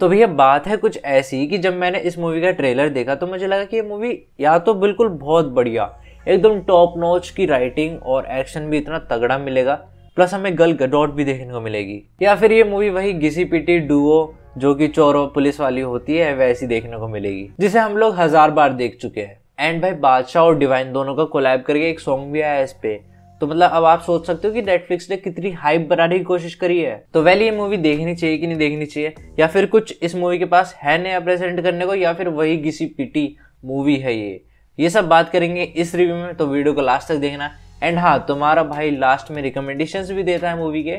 तो भैया बात है कुछ ऐसी कि जब मैंने इस मूवी का ट्रेलर देखा तो मुझे लगा कि ये मूवी या तो बिल्कुल बहुत बढ़िया एकदम टॉप नॉच की राइटिंग और एक्शन भी इतना तगड़ा मिलेगा प्लस हमें गल गडोट भी देखने को मिलेगी या फिर ये मूवी वही घिसी पिटी डुओ जो कि चोरों पुलिस वाली होती है वैसी देखने को मिलेगी जिसे हम लोग हजार बार देख चुके हैं एंड भाई बादशाह और डिवाइन दोनों का कोलैब करके एक सॉन्ग भी आया इस पे तो मतलब अब आप सोच सकते हो कि नेटफ्लिक्स ने कितनी हाइप बनाने की कोशिश करी है तो वेल ये मूवी देखनी चाहिए कि नहीं देखनी चाहिए या फिर कुछ इस मूवी के पास है नया प्रेजेंट करने को या फिर वही किसी पिटी मूवी है ये ये सब बात करेंगे इस रिव्यू में तो वीडियो को लास्ट तक देखना एंड हाँ तुम्हारा भाई लास्ट में रिकमेंडेशन भी देता है मूवी के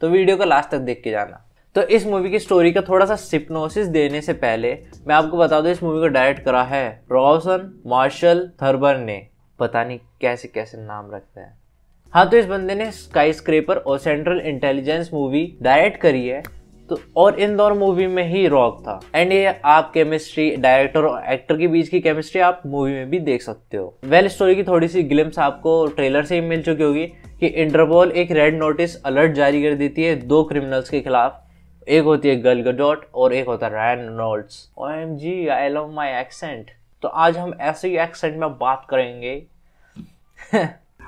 तो वीडियो को लास्ट तक देख के जाना तो इस मूवी की स्टोरी का थोड़ा सा सिप्नोसिस देने से पहले मैं आपको बता दूं इस मूवी को डायरेक्ट करा है रॉसन मार्शल थर्बर ने पता नहीं कैसे कैसे नाम रखता है हाँ तो इस बंदे ने स्काई स्क्रेपर और सेंट्रल इंटेलिजेंस मूवी डायरेक्ट करी है तो और इन दोनों मूवी में ही रॉक था एंड ये आप केमिस्ट्री डायरेक्टर और एक्टर के बीच की केमिस्ट्री आप मूवी में भी देख सकते हो वेल well, स्टोरी की थोड़ी सी ग्लिम्स आपको ट्रेलर से ही मिल चुकी होगी कि इंटरपोल एक रेड नोटिस अलर्ट जारी कर देती है दो क्रिमिनल्स के खिलाफ एक होती है गल गडॉट और एक होता है Ryan Reynolds O M G I love my accent तो आज हम ऐसे ही एक्सेंट में बात करेंगे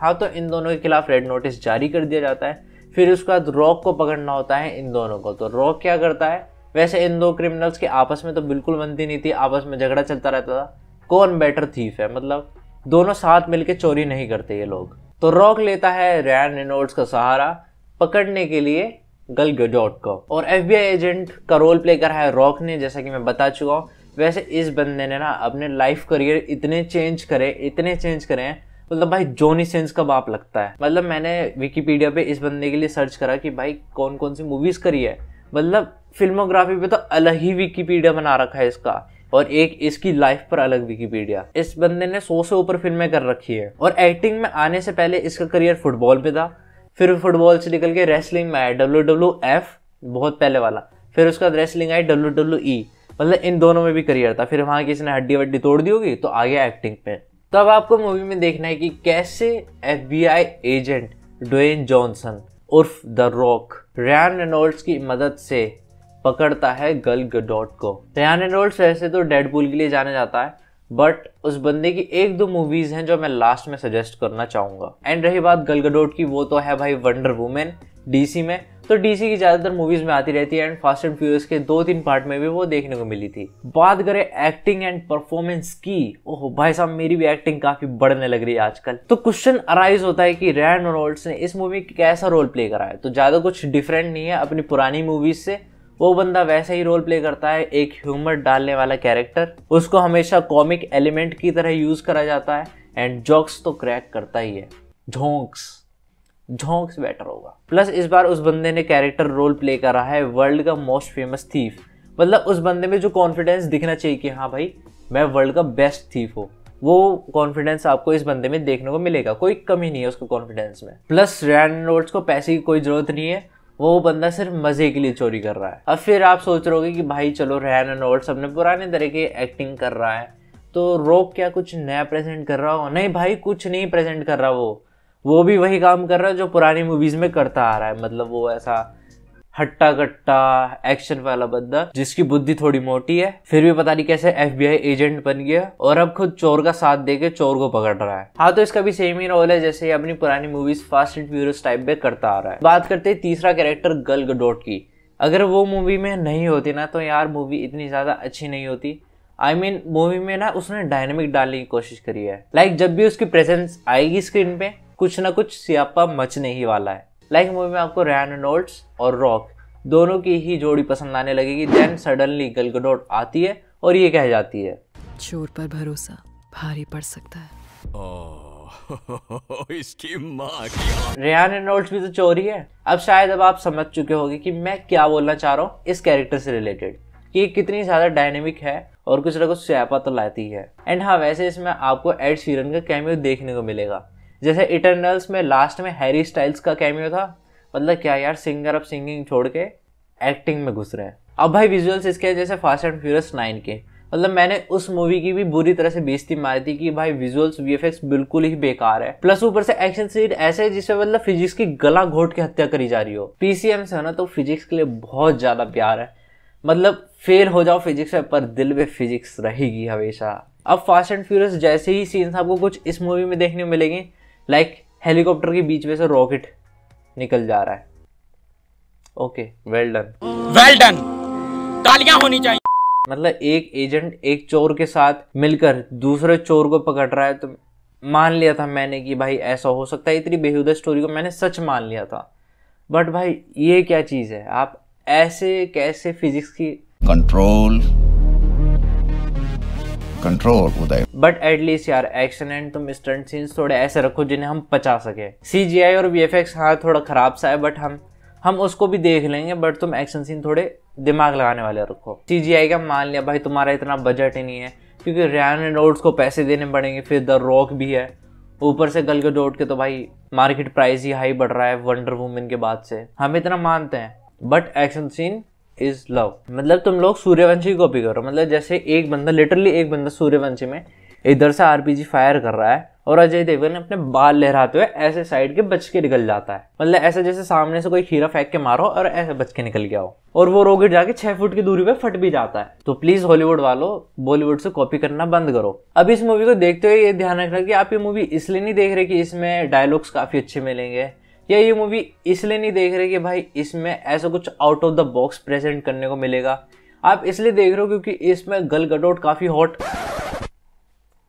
हाँ तो इन दोनों के खिलाफ रेड नोटिस जारी कर दिया जाता है फिर उसके बाद रॉक को पकड़ना होता है इन दोनों को तो रॉक क्या करता है वैसे इन दो क्रिमिनल्स के आपस में तो बिल्कुल बनती नहीं थी आपस में झगड़ा चलता रहता था कौन बेटर थीफ है मतलब दोनों साथ मिलके चोरी नहीं करते ये लोग तो रॉक लेता है रैन रेनोल्ड्स का सहारा पकड़ने के लिए गल गजोट को और एफबीआई एजेंट का रोल प्ले करा है रॉक ने जैसा कि मैं बता चुका हूँ वैसे इस बंदे ने ना अपने लाइफ करियर इतने चेंज करे इतने चेंज करे हैं मतलब भाई जोनी सेंस का बाप लगता है मतलब मैंने विकीपीडिया पे इस बंदे के लिए सर्च करा कि भाई कौन कौन सी मूवीज़ करी है मतलब फिल्मोग्राफी पे तो अलग ही विकीपीडिया बना रखा है इसका और एक इसकी लाइफ पर अलग विकीपीडिया इस बंदे ने सौ से ऊपर फिल्में कर रखी है और एक्टिंग में आने से पहले इसका करियर फुटबॉल पे था फिर फुटबॉल से निकल के रेसलिंग में आया डब्ल्यू डब्ल्यू एफ बहुत पहले वाला फिर उसका wrestling I W W E मतलब इन दोनों में भी करियर था फिर वहाँ किसी ने हड्डी वड्डी तोड़ दी होगी तो आ गया एक्टिंग पे तो अब आपको मूवी में देखना है कि कैसे एफ एजेंट डोन जॉनसन उर्फ द रॉक रैन रेनोल्ड्स की मदद से पकड़ता है गल गडॉट को रैन रेनोल्ड्स वैसे तो डेडपूल के लिए जाने जाता है बट उस बंदे की एक दो मूवीज हैं जो मैं लास्ट में सजेस्ट करना चाहूंगा एंड रही बात गल गडोट की वो तो है भाई वंडर वुमेन डीसी में तो डीसी की ज़्यादातर मूवीज़ में आती रहती है एंड फास्ट एंड फ्यूरियस के दो तीन पार्ट में भी वो देखने को मिली थी बात करें एक्टिंग एंड परफॉर्मेंस की ओह भाई साहब मेरी भी एक्टिंग काफ़ी बढ़ने लग रही है आजकल तो क्वेश्चन अराइज होता है कि रैन रोनोल्ड्स ने इस मूवी में कैसा रोल प्ले करा है तो ज़्यादा कुछ डिफरेंट नहीं है अपनी पुरानी मूवीज़ से वो बंदा वैसे ही रोल प्ले करता है एक ह्यूमर डालने वाला कैरेक्टर उसको हमेशा कॉमिक एलिमेंट की तरह यूज़ करा जाता है एंड जॉक्स तो क्रैक करता ही है झोंक्स झोंक से बेटर होगा प्लस इस बार उस बंदे ने कैरेक्टर रोल प्ले करा है वर्ल्ड का मोस्ट फेमस थीफ मतलब उस बंदे में जो कॉन्फिडेंस दिखना चाहिए कि हाँ भाई मैं वर्ल्ड का बेस्ट थीफ हूँ वो कॉन्फिडेंस आपको इस बंदे में देखने को मिलेगा कोई कमी नहीं है उसको कॉन्फिडेंस में प्लस रैन रोड्स को पैसे की कोई ज़रूरत नहीं है वो बंदा सिर्फ मजे के लिए चोरी कर रहा है अब फिर आप सोच रहे हो कि भाई चलो रैन रोड्स अपने पुराने तरह की एक्टिंग कर रहा है तो रोक क्या कुछ नया प्रेजेंट कर रहा हो नहीं भाई कुछ नहीं प्रेजेंट कर रहा वो वो भी वही काम कर रहा है जो पुरानी मूवीज़ में करता आ रहा है मतलब वो ऐसा हट्टा कट्टा एक्शन वाला बंदा जिसकी बुद्धि थोड़ी मोटी है फिर भी पता नहीं कैसे एफ एजेंट बन गया और अब खुद चोर का साथ देके चोर को पकड़ रहा है हाँ तो इसका भी सेम ही रोल है जैसे ये अपनी पुरानी movies Fast and Furious type में करता आ रहा है बात करते हैं तीसरा कैरेक्टर गल गडोट की अगर वो मूवी में नहीं होती ना तो यार मूवी इतनी ज़्यादा अच्छी नहीं होती आई मीन मूवी में ना उसने डायनेमिक डालने की कोशिश करी है लाइक like, जब भी उसकी प्रेजेंस आएगी स्क्रीन पे कुछ ना कुछ सियापा मचने ही वाला है लाइक like मूवी में आपको रैन रेनोल्ड्स और रॉक दोनों की ही जोड़ी पसंद आने लगेगी देन सडनली गलगडोट आती है और ये कह जाती है चोर पर भरोसा भारी पड़ सकता है इसकी रियान रेनोल्ड्स भी तो चोरी है अब शायद अब आप समझ चुके होंगे कि मैं क्या बोलना चाह रहा हूँ इस कैरेक्टर से रिलेटेड कि कितनी ज़्यादा डायनेमिक है और कुछ ना कुछ सियापा तो लाती है एंड हाँ वैसे इसमें आपको एड सीरन का कैमियो देखने को मिलेगा जैसे इटरनल्स में लास्ट में हैरी स्टाइल्स का कैमियो था मतलब क्या यार सिंगर अब सिंगिंग छोड़ के एक्टिंग में घुस रहे हैं अब भाई विजुअल्स इसके जैसे फास्ट एंड फ्यूरियस नाइन के मतलब मैंने उस मूवी की भी बुरी तरह से बेजती मारी थी कि भाई विजुअल्स वीएफएक्स बिल्कुल ही बेकार है प्लस ऊपर से एक्शन सीन ऐसे है जिसमें मतलब फिजिक्स की गला घोट के हत्या करी जा रही हो पीसीएम से है ना तो फिजिक्स के लिए बहुत ज्यादा प्यार है मतलब फेल हो जाओ फिजिक्स में पर दिल में फिजिक्स रहेगी हमेशा अब फास्ट एंड फ्यूरियस जैसे ही सीन्स आपको कुछ इस मूवी में देखने मिलेंगे लाइक like, हेलीकॉप्टर के बीच में से रॉकेट निकल जा रहा है okay well done well done तालियां होनी चाहिए मतलब एक एजेंट एक चोर के साथ मिलकर दूसरे चोर को पकड़ रहा है तो मान लिया था मैंने कि भाई ऐसा हो सकता है इतनी बेहुदा स्टोरी को मैंने सच मान लिया था बट भाई ये क्या चीज़ है आप ऐसे कैसे फिजिक्स की कंट्रोल कंट्रोल उदय बट एटलीस्ट यार एक्शन एंड तुम स्टंट सीन्स थोड़े ऐसे रखो जिन्हें हम पचा सके सी जी आई और वी एफ एक्स हाँ थोड़ा खराब सा है बट हम हम उसको भी देख लेंगे बट तुम एक्शन सीन थोड़े दिमाग लगाने वाले रखो सी जी आई का मान लिया भाई तुम्हारा इतना बजट ही नहीं है क्योंकि रैन रेनोल्ड्स को पैसे देने पड़ेंगे फिर द रॉक भी है ऊपर से गल डोट के तो भाई मार्केट प्राइस ही हाई बढ़ रहा है वंडर वुमेन के बाद से हम इतना मानते हैं but action scene is love मतलब तुम लोग सूर्यवंशी कॉपी करो मतलब जैसे एक बंदा लिटरली एक बंदा सूर्यवंशी में इधर से आरपीजी फायर कर रहा है और अजय देवगन अपने बाल लहराते हुए ऐसे साइड के बच के निकल जाता है मतलब ऐसे जैसे सामने से कोई खीरा फेंक के मारो और ऐसे बच के निकल गया हो और वो रोकेट जाके छह फुट की दूरी पे फट भी जाता है तो प्लीज हॉलीवुड वालों बॉलीवुड से कॉपी करना बंद करो अब इस मूवी को देखते हुए ये ध्यान रखना कि आप ये मूवी इसलिए नहीं देख रहे कि इसमें डायलॉग्स काफी अच्छे मिलेंगे या ये मूवी इसलिए नहीं देख रहे कि भाई इसमें ऐसा कुछ out of the box present करने को मिलेगा आप इसलिए देख रहे हो क्योंकि इसमें गल गडोट काफ़ी हॉट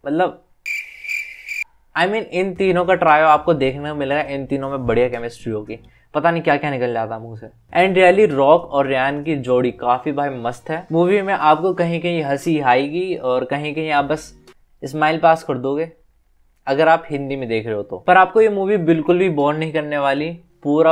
मतलब आई I मीन mean, इन तीनों का ट्रायो आपको देखने को मिलेगा इन तीनों में बढ़िया केमिस्ट्री होगी पता नहीं क्या क्या निकल जाता मुंह से एंड रियली रॉक और रियान की जोड़ी काफ़ी भाई मस्त है मूवी में आपको कहीं कहीं हंसी आएगी और कहीं कहीं आप बस स्माइल पास कर दोगे अगर आप हिंदी में देख रहे हो तो पर आपको ये मूवी बिल्कुल भी बोर नहीं करने वाली पूरा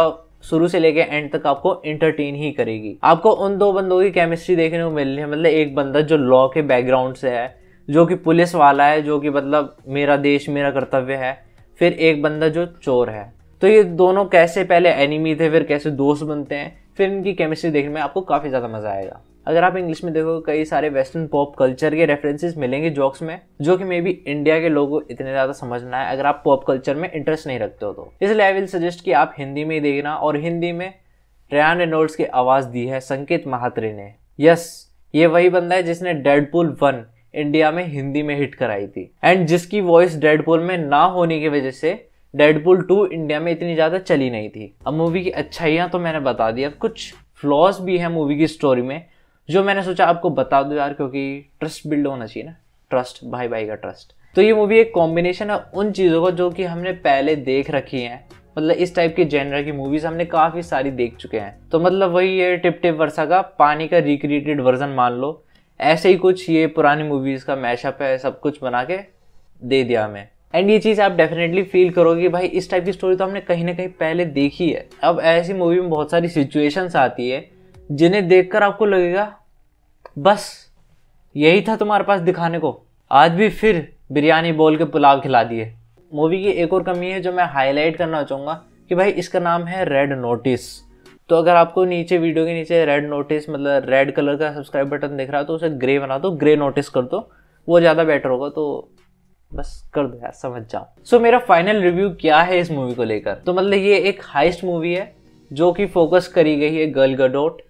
शुरू से लेके एंड तक आपको एंटरटेन ही करेगी आपको उन दो बंदों की केमिस्ट्री देखने को मिल रही है मतलब एक बंदा जो लॉ के बैकग्राउंड से है जो कि पुलिस वाला है जो कि मतलब मेरा देश मेरा कर्तव्य है फिर एक बंदा जो चोर है तो ये दोनों कैसे पहले एनिमी थे फिर कैसे दोस्त बनते हैं फिर इनकी केमिस्ट्री देखने में आपको काफ़ी ज़्यादा मज़ा आएगा अगर आप इंग्लिश में देखोगे कई सारे वेस्टर्न पॉप कल्चर के रेफरेंसेस मिलेंगे जॉक्स में जो कि मे बी इंडिया के लोगों को इतने ज़्यादा समझना है अगर आप पॉप कल्चर में इंटरेस्ट नहीं रखते हो तो इसलिए आई विल सजेस्ट कि आप हिंदी में ही देखना और हिंदी में रयान रेनोल्ड्स की आवाज़ दी है संकेत महात्रे ने यस ये वही बंदा है जिसने डेडपुल वन इंडिया में हिंदी में हिट कराई थी एंड जिसकी वॉइस डेडपुल में ना होने की वजह से डेडपुल टू इंडिया में इतनी ज़्यादा चली नहीं थी अब मूवी की अच्छाइयां तो मैंने बता दी अब कुछ फ्लॉज भी है मूवी की स्टोरी में जो मैंने सोचा आपको बता दो यार क्योंकि ट्रस्ट बिल्ड होना चाहिए ना ट्रस्ट भाई भाई का ट्रस्ट तो ये मूवी एक कॉम्बिनेशन है उन चीज़ों का जो कि हमने पहले देख रखी हैं मतलब इस टाइप के जेनर की मूवीज हमने काफ़ी सारी देख चुके हैं तो मतलब वही ये टिप टिप वर्षा का पानी का रिक्रिएटेड वर्जन मान लो ऐसे ही कुछ ये पुरानी मूवीज़ का मैशअप है सब कुछ बना के दे दिया हमें एंड ये चीज़ आप डेफिनेटली फील करोगे भाई इस टाइप की स्टोरी तो हमने कहीं ना कहीं पहले देखी है अब ऐसी मूवी में बहुत सारी सिचुएशंस आती है जिन्हें देखकर आपको लगेगा बस यही था तुम्हारे पास दिखाने को आज भी फिर बिरयानी बोल के पुलाव खिला दिए मूवी की एक और कमी है जो मैं हाईलाइट करना चाहूँगा कि भाई इसका नाम है रेड नोटिस तो अगर आपको नीचे वीडियो के नीचे रेड नोटिस मतलब रेड कलर का सब्सक्राइब बटन दिख रहा है तो उसे ग्रे बना दो ग्रे नोटिस कर दो वो ज़्यादा बेटर होगा तो बस कर दो यार समझ जाओ सो so, मेरा फाइनल रिव्यू क्या है इस मूवी को लेकर तो मतलब ये एक हाइस्ट मूवी है जो कि फोकस करी गई है गर्ल गडोट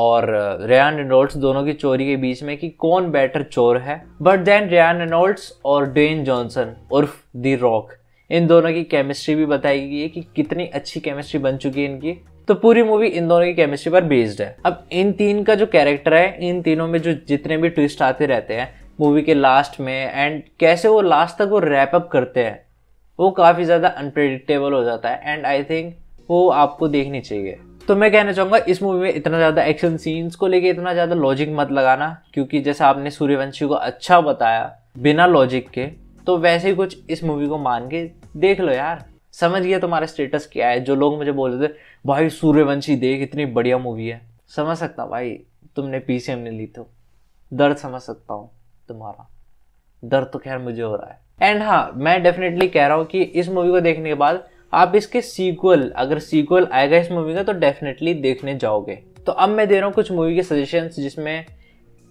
और रेन रेनोल्ड्स दोनों की चोरी के बीच में कि कौन बेटर चोर है बट देन रेन रेनोल्ड्स और डेन जॉनसन उर्फ द रॉक इन दोनों की केमिस्ट्री भी बताई गई है कि कितनी अच्छी केमिस्ट्री बन चुकी है इनकी तो पूरी मूवी इन दोनों की केमिस्ट्री पर बेस्ड है अब इन तीन का जो कैरेक्टर है इन तीनों में जो जितने भी ट्विस्ट आते रहते हैं मूवी के लास्ट में एंड कैसे वो लास्ट तक वो रैप अप करते हैं वो काफ़ी ज़्यादा अनप्रेडिक्टेबल हो जाता है एंड आई थिंक वो आपको देखनी चाहिए तो मैं कहना चाहूँगा इस मूवी में इतना ज़्यादा एक्शन सीन्स को लेके इतना ज़्यादा लॉजिक मत लगाना क्योंकि जैसा आपने सूर्यवंशी को अच्छा बताया बिना लॉजिक के तो वैसे ही कुछ इस मूवी को मान के देख लो यार समझ गया तुम्हारा स्टेटस क्या है जो लोग मुझे बोल रहे थे भाई सूर्यवंशी देख इतनी बढ़िया मूवी है समझ सकता भाई तुमने पी सी एम ने ली तो दर्द समझ सकता हूँ तुम्हारा दर्द तो खैर मुझे हो रहा है एंड हाँ मैं डेफिनेटली कह रहा हूँ कि इस मूवी को देखने के बाद आप इसके सीक्वल अगर सीक्वल आएगा इस मूवी का तो डेफिनेटली देखने जाओगे तो अब मैं दे रहा हूँ कुछ मूवी के सजेशन जिसमें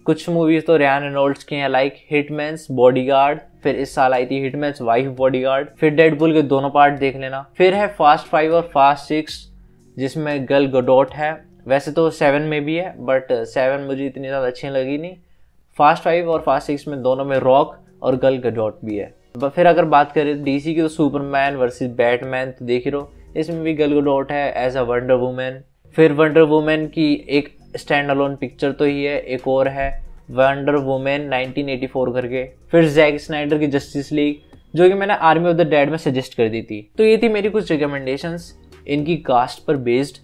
कुछ मूवीज़ तो रेन रेनोल्ड्स की हैं लाइक हिटमैन्स बॉडीगार्ड फिर इस साल आई थी हिटमैन्स वाइफ बॉडीगार्ड फिर डेडबुल के दोनों पार्ट देख लेना फिर है फास्ट फाइव और फास्ट सिक्स जिसमें गर्ल गडोट है वैसे तो सेवन में भी है बट सेवन मुझे इतनी ज़्यादा अच्छी लगी नहीं फास्ट फाइव और फास्ट सिक्स में दोनों में रॉक और गर्ल गडोट भी है फिर अगर बात करें डीसी की तो सुपरमैन वर्सेस बैटमैन तो देख ही रहो इसमें भी गल गडोट है एज अ वंडर वूमेन फिर वंडर वूमेन की एक स्टैंड अलोन पिक्चर तो ही है एक और है वंडर वूमेन 1984 करके फिर जैक स्नाइडर की जस्टिस लीग जो कि मैंने आर्मी ऑफ द डेड में सजेस्ट कर दी थी तो ये थी मेरी कुछ रिकमेंडेशन इनकी कास्ट पर बेस्ड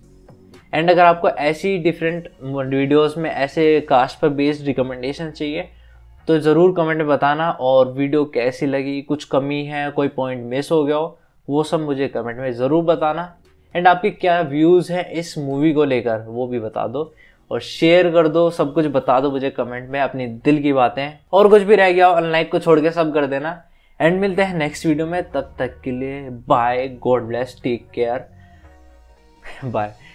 एंड अगर आपको ऐसी डिफरेंट वीडियोस में ऐसे कास्ट पर बेस्ड रिकमेंडेशन चाहिए तो ज़रूर कमेंट में बताना और वीडियो कैसी लगी कुछ कमी है कोई पॉइंट मिस हो गया हो वो सब मुझे कमेंट में ज़रूर बताना एंड आपके क्या व्यूज़ हैं इस मूवी को लेकर वो भी बता दो और शेयर कर दो सब कुछ बता दो मुझे कमेंट में अपनी दिल की बातें और कुछ भी रह गया हो अनलाइक को छोड़ के सब कर देना एंड मिलते हैं नेक्स्ट वीडियो में तब तक, तक के लिए bye God bless take care bye